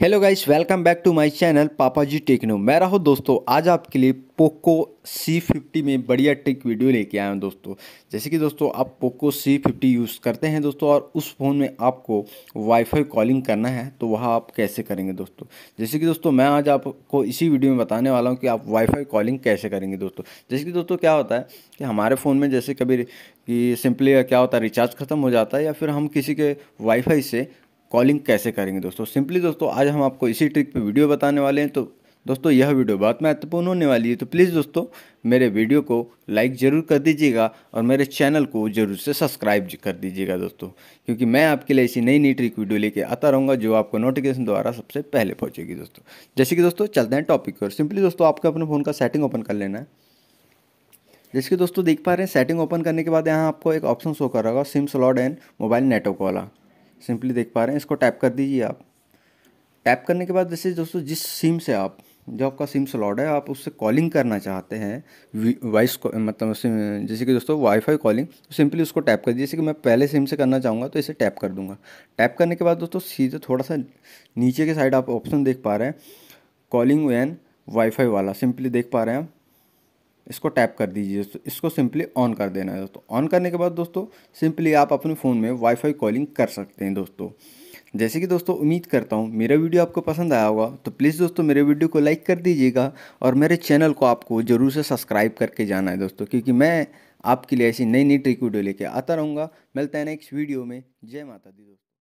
hello guys welcome back to my channel papa ji techno मैं रहा हूँ दोस्तों आज आपके लिए पोको सी फिफ्टी में बढ़िया ट्रिक वीडियो लेके आया हूँ दोस्तों जैसे कि दोस्तों आप पोको सी फिफ्टी यूज़ करते हैं दोस्तों और उस फ़ोन में आपको वाईफाई कॉलिंग करना है तो वह आप कैसे करेंगे दोस्तों जैसे कि दोस्तों मैं आज आपको इसी वीडियो में बताने वाला हूँ कि आप वाईफाई कॉलिंग कैसे करेंगे दोस्तों जैसे कि दोस्तों क्या होता है कि हमारे फ़ोन में जैसे कभी कि सिंपली क्या होता है रिचार्ज ख़त्म हो जाता है या फिर हम किसी के वाईफाई से कॉलिंग कैसे करेंगे दोस्तों सिंपली दोस्तों आज हम आपको इसी ट्रिक पे वीडियो बताने वाले हैं तो दोस्तों यह वीडियो बहुत महत्वपूर्ण होने वाली है तो प्लीज़ दोस्तों मेरे वीडियो को लाइक ज़रूर कर दीजिएगा और मेरे चैनल को ज़रूर से सब्सक्राइब कर दीजिएगा दोस्तों क्योंकि मैं आपके लिए ऐसी नई नई ट्रिक वीडियो लेके आता रहूँगा जो आपको नोटिफिकेशन द्वारा सबसे पहले पहुँचेगी दोस्तों जैसे कि दोस्तों चलते हैं टॉपिक पर सिंपली दोस्तों आपको अपने फ़ोन का सेटिंग ओपन कर लेना है जैसे कि दोस्तों देख पा रहे हैं सेटिंग ओपन करने के बाद यहाँ आपको एक ऑप्शन शो कर रहा होगा SIM slot and mobile network वाला सिंपली देख पा रहे हैं इसको टैप कर दीजिए आप टैप करने के बाद जैसे दोस्तों जिस सिम से आप जो आपका सिम स्लॉट है आप उससे कॉलिंग करना चाहते हैं वॉइस मतलब जैसे कि दोस्तों वाईफाई कॉलिंग तो सिंपली उसको टैप कर दीजिए जैसे कि मैं पहले सिम से करना चाहूँगा तो इसे टैप कर दूंगा टैप करने के बाद दोस्तों सीधे थोड़ा सा नीचे के साइड आप ऑप्शन देख पा रहे हैं कॉलिंग वैन वाईफाई वाला सिंपली देख पा रहे हैं इसको टैप कर दीजिए दोस्तों इसको सिंपली ऑन कर देना है दोस्तों ऑन करने के बाद दोस्तों सिंपली आप अपने फ़ोन में वाईफाई कॉलिंग कर सकते हैं दोस्तों जैसे कि दोस्तों उम्मीद करता हूँ मेरा वीडियो आपको पसंद आया होगा तो प्लीज़ दोस्तों मेरे वीडियो को लाइक कर दीजिएगा और मेरे चैनल को आपको ज़रूर से सब्सक्राइब करके जाना है दोस्तों क्योंकि मैं आपके लिए ऐसी नई नई ट्रिक वीडियो लेके आता रहूँगा मिलता है नेक्स्ट वीडियो में जय माता दी दोस्तों